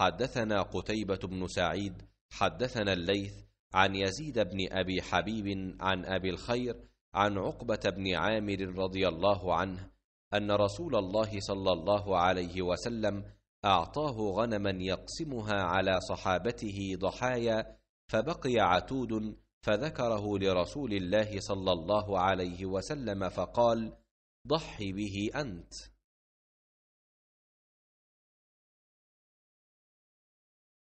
حدثنا قتيبة بن سعيد حدثنا الليث عن يزيد بن أبي حبيب عن أبي الخير عن عقبة بن عامر رضي الله عنه أن رسول الله صلى الله عليه وسلم أعطاه غنما يقسمها على صحابته ضحايا فبقي عتود فذكره لرسول الله صلى الله عليه وسلم فقال ضحي به أنت